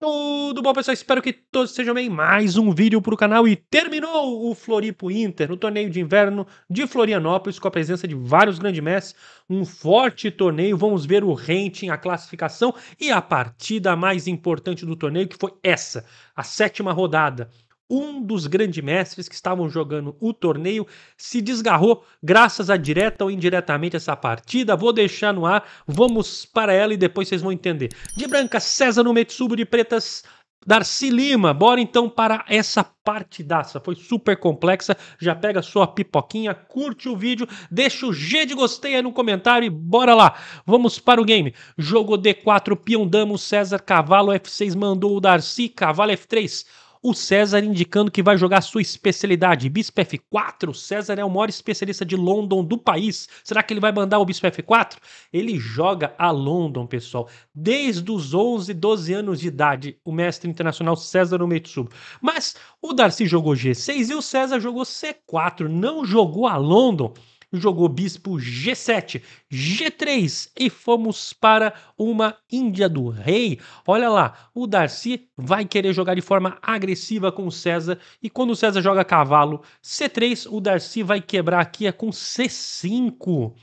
Tudo bom, pessoal? Espero que todos sejam bem. Mais um vídeo para o canal e terminou o Floripo Inter no torneio de inverno de Florianópolis com a presença de vários grandes mestres. Um forte torneio. Vamos ver o ranking, a classificação e a partida mais importante do torneio, que foi essa, a sétima rodada um dos grandes mestres que estavam jogando o torneio se desgarrou graças a direta ou indiretamente essa partida. Vou deixar no ar, vamos para ela e depois vocês vão entender. De branca, César no Metsubo, de pretas, Darcy Lima, bora então para essa partidaça. Foi super complexa. Já pega sua pipoquinha, curte o vídeo, deixa o G de gostei aí no comentário e bora lá. Vamos para o game. Jogo D4, peão damo, César, cavalo F6, mandou o Darcy, cavalo F3. O César indicando que vai jogar sua especialidade, Bispo F4. O César é o maior especialista de London do país. Será que ele vai mandar o Bispo F4? Ele joga a London, pessoal, desde os 11, 12 anos de idade, o mestre internacional César Umetsubo. Mas o Darcy jogou G6 e o César jogou C4, não jogou a London jogou bispo G7, G3 e fomos para uma Índia do Rei. Olha lá, o Darcy vai querer jogar de forma agressiva com o César e quando o César joga cavalo C3, o Darcy vai quebrar aqui é com C5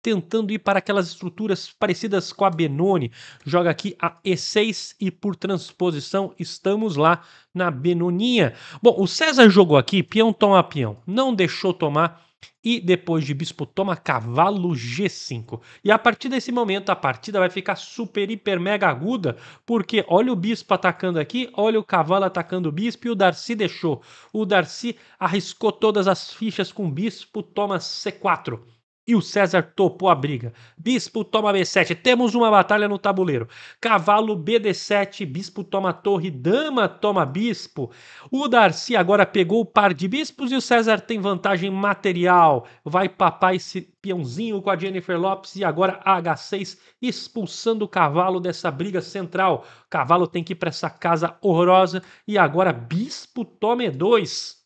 tentando ir para aquelas estruturas parecidas com a Benoni. Joga aqui a E6 e por transposição estamos lá na Benoninha. Bom, o César jogou aqui peão toma peão, não deixou tomar e depois de bispo toma cavalo G5. E a partir desse momento a partida vai ficar super, hiper, mega aguda, porque olha o bispo atacando aqui, olha o cavalo atacando o bispo e o Darcy deixou. O Darcy arriscou todas as fichas com bispo, toma C4. E o César topou a briga. Bispo toma B7, temos uma batalha no tabuleiro. Cavalo BD7, bispo toma torre, dama toma bispo. O Darcy agora pegou o par de bispos e o César tem vantagem material. Vai papar esse peãozinho com a Jennifer Lopes e agora H6 expulsando o cavalo dessa briga central. O cavalo tem que ir para essa casa horrorosa e agora bispo toma E2.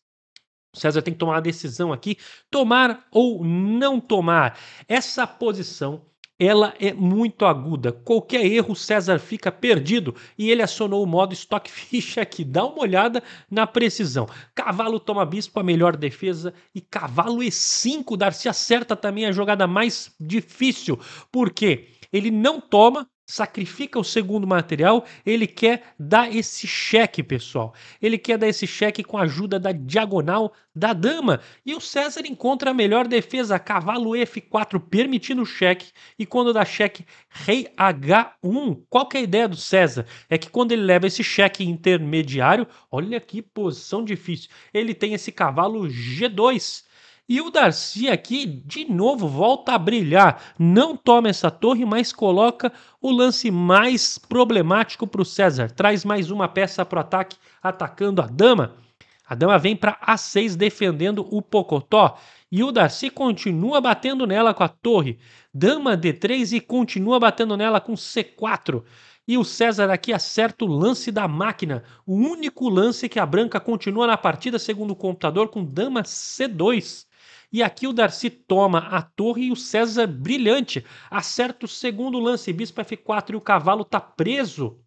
César tem que tomar a decisão aqui, tomar ou não tomar. Essa posição ela é muito aguda. Qualquer erro, César fica perdido e ele acionou o modo estoque ficha aqui. Dá uma olhada na precisão. Cavalo toma bispo, a melhor defesa. E cavalo E5, Darcy acerta também a jogada mais difícil, porque ele não toma sacrifica o segundo material, ele quer dar esse cheque, pessoal. Ele quer dar esse cheque com a ajuda da diagonal da dama. E o César encontra a melhor defesa, cavalo F4, permitindo o cheque. E quando dá cheque, rei H1. Qual que é a ideia do César? É que quando ele leva esse cheque intermediário, olha que posição difícil. Ele tem esse cavalo G2 e o Darcy aqui, de novo, volta a brilhar. Não toma essa torre, mas coloca o lance mais problemático para o César. Traz mais uma peça para o ataque, atacando a dama. A dama vem para A6 defendendo o Pocotó. E o Darcy continua batendo nela com a torre. Dama D3 e continua batendo nela com C4. E o César aqui acerta o lance da máquina. O único lance que a branca continua na partida, segundo o computador, com dama C2. E aqui o Darcy toma a torre e o César, brilhante, acerta o segundo lance, bispo F4 e o cavalo tá preso.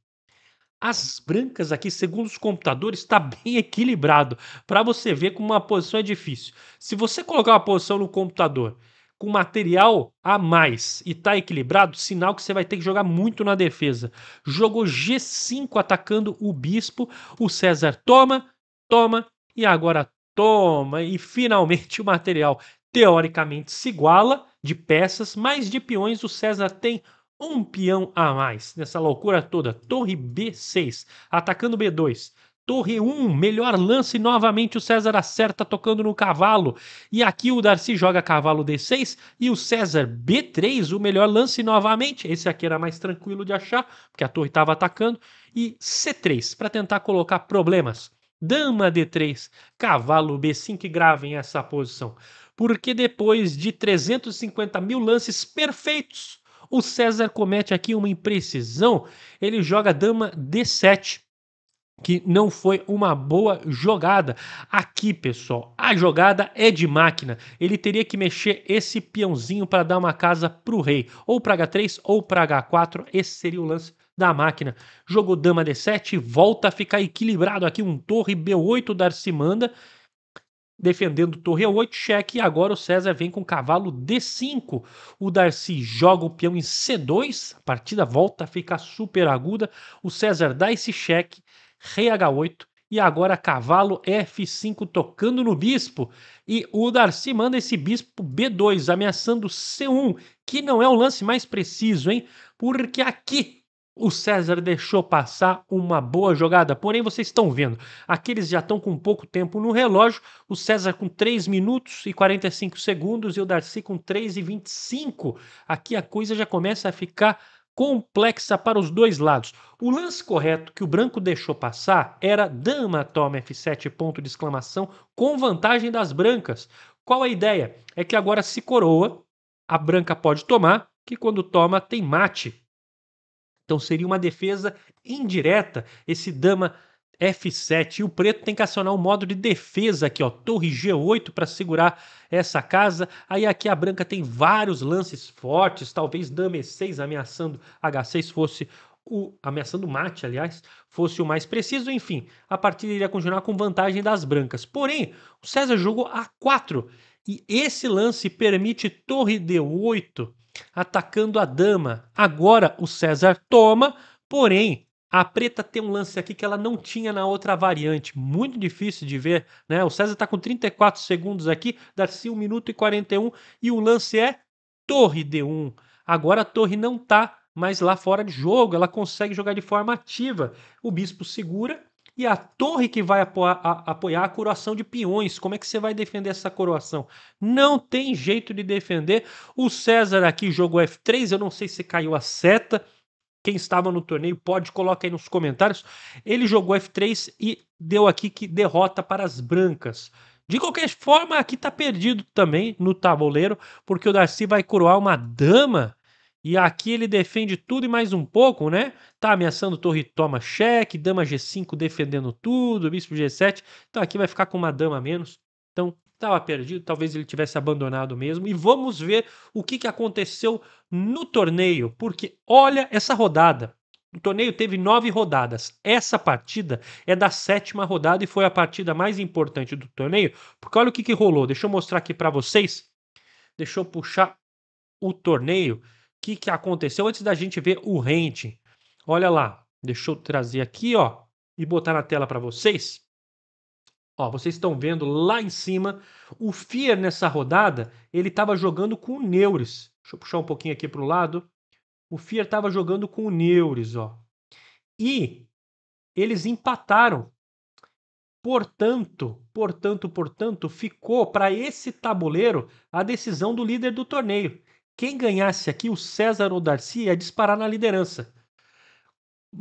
As brancas aqui, segundo os computadores, está bem equilibrado para você ver como uma posição é difícil. Se você colocar uma posição no computador com material a mais e tá equilibrado, sinal que você vai ter que jogar muito na defesa. Jogou G5 atacando o bispo, o César toma, toma e agora toma, e finalmente o material teoricamente se iguala de peças, mas de peões o César tem um peão a mais nessa loucura toda. Torre B6, atacando B2. Torre 1, melhor lance novamente. O César acerta tocando no cavalo. E aqui o Darcy joga cavalo D6 e o César B3, o melhor lance novamente. Esse aqui era mais tranquilo de achar, porque a torre estava atacando. E C3, para tentar colocar problemas dama D3, cavalo B5 que gravem essa posição. Porque depois de 350 mil lances perfeitos, o César comete aqui uma imprecisão. Ele joga dama D7, que não foi uma boa jogada. Aqui, pessoal, a jogada é de máquina. Ele teria que mexer esse peãozinho para dar uma casa para o rei, ou para H3 ou para H4. Esse seria o lance da máquina. Jogou dama d7, volta a ficar equilibrado aqui um torre b8 da Arcimanda, defendendo torre e8, cheque, e agora o César vem com cavalo d5. O Darcy joga o peão em c2, a partida volta a ficar super aguda. O César dá esse cheque, rei h8, e agora cavalo f5 tocando no bispo. E o Darcy manda esse bispo b2, ameaçando c1, que não é o lance mais preciso, hein? Porque aqui o César deixou passar uma boa jogada, porém vocês estão vendo, aqueles já estão com pouco tempo no relógio, o César com 3 minutos e 45 segundos e o Darcy com 3 e 25. Aqui a coisa já começa a ficar complexa para os dois lados. O lance correto que o branco deixou passar era dama toma f7 ponto de exclamação com vantagem das brancas. Qual a ideia? É que agora se coroa, a branca pode tomar, que quando toma tem mate então seria uma defesa indireta esse dama F7. E o preto tem que acionar o modo de defesa aqui, ó, torre G8 para segurar essa casa. Aí aqui a branca tem vários lances fortes, talvez dama E6 ameaçando H6 fosse o ameaçando mate, aliás, fosse o mais preciso, enfim, a partida iria continuar com vantagem das brancas. Porém, o César jogou A4 e esse lance permite torre D8 atacando a dama. Agora o César toma, porém a preta tem um lance aqui que ela não tinha na outra variante. Muito difícil de ver, né? O César está com 34 segundos aqui, dar-se 1 minuto e 41 e o lance é torre D1. Agora a torre não está, mais lá fora de jogo, ela consegue jogar de forma ativa. O bispo segura e a torre que vai apoiar a, apoiar a coroação de peões. Como é que você vai defender essa coroação? Não tem jeito de defender. O César aqui jogou F3, eu não sei se caiu a seta. Quem estava no torneio pode coloca aí nos comentários. Ele jogou F3 e deu aqui que derrota para as brancas. De qualquer forma, aqui está perdido também no tabuleiro, porque o Darcy vai coroar uma dama e aqui ele defende tudo e mais um pouco, né? Tá ameaçando torre toma cheque, dama G5 defendendo tudo, bispo G7. Então aqui vai ficar com uma dama a menos. Então estava perdido, talvez ele tivesse abandonado mesmo. E vamos ver o que, que aconteceu no torneio, porque olha essa rodada. O torneio teve nove rodadas. Essa partida é da sétima rodada e foi a partida mais importante do torneio, porque olha o que, que rolou. Deixa eu mostrar aqui para vocês. Deixa eu puxar o torneio que, que aconteceu antes da gente ver o rente Olha lá, deixa eu trazer aqui, ó, e botar na tela para vocês. Ó, vocês estão vendo lá em cima, o Fier nessa rodada, ele estava jogando com o Neures. Deixa eu puxar um pouquinho aqui para o lado. O Fier estava jogando com o Neures, ó. E eles empataram. Portanto, portanto, portanto, ficou para esse tabuleiro a decisão do líder do torneio. Quem ganhasse aqui, o César ou Darcy, ia disparar na liderança.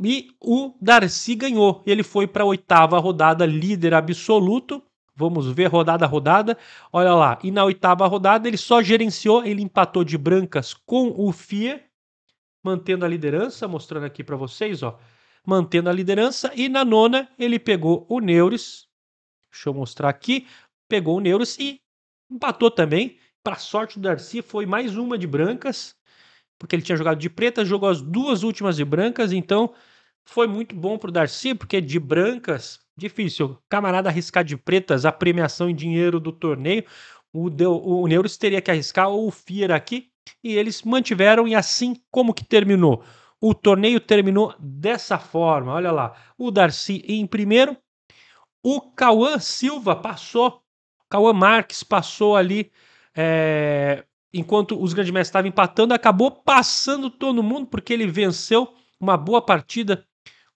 E o Darcy ganhou. Ele foi para a oitava rodada, líder absoluto. Vamos ver rodada a rodada. Olha lá. E na oitava rodada ele só gerenciou, ele empatou de brancas com o FIA, mantendo a liderança, mostrando aqui para vocês, ó, mantendo a liderança. E na nona ele pegou o Neuris, Deixa eu mostrar aqui. Pegou o Neuris e empatou também para sorte do Darcy, foi mais uma de brancas, porque ele tinha jogado de preta, jogou as duas últimas de brancas, então foi muito bom para o Darcy, porque de brancas, difícil. Camarada arriscar de pretas a premiação em dinheiro do torneio. O, deu, o Neuros teria que arriscar ou o Fier aqui, e eles mantiveram, e assim como que terminou? O torneio terminou dessa forma, olha lá. O Darcy em primeiro, o Cauã Silva passou, Cauã Marques passou ali é, enquanto os grandes mestres estavam empatando, acabou passando todo mundo, porque ele venceu uma boa partida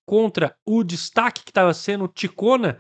contra o destaque que estava sendo Ticona,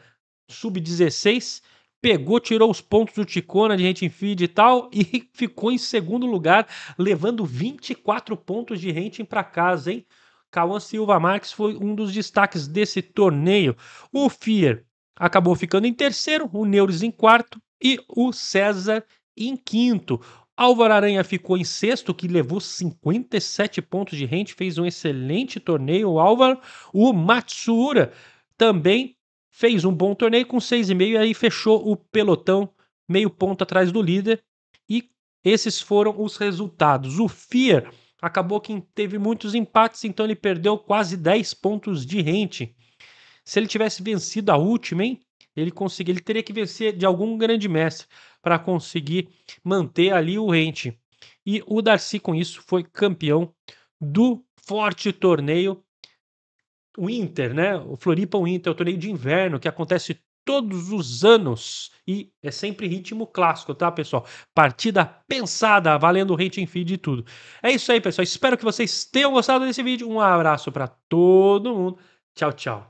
sub-16, pegou, tirou os pontos do Ticona de Rating feed e tal, e ficou em segundo lugar, levando 24 pontos de Rating para casa, hein? Cauã Silva Marques foi um dos destaques desse torneio. O Fier acabou ficando em terceiro, o Neures em quarto e o César em quinto. Álvaro Aranha ficou em sexto, que levou 57 pontos de rente, fez um excelente torneio. Álvaro, o Matsuura também fez um bom torneio com 6,5 e aí fechou o pelotão meio ponto atrás do líder. E esses foram os resultados. O Fier acabou que teve muitos empates, então ele perdeu quase 10 pontos de rente. Se ele tivesse vencido a última, hein? ele conseguir, ele teria que vencer de algum grande mestre para conseguir manter ali o rente. E o Darcy, com isso, foi campeão do forte torneio Winter, né? O Floripa Winter, é o torneio de inverno que acontece todos os anos e é sempre ritmo clássico, tá, pessoal? Partida pensada, valendo rating feed e tudo. É isso aí, pessoal. Espero que vocês tenham gostado desse vídeo. Um abraço para todo mundo. Tchau, tchau.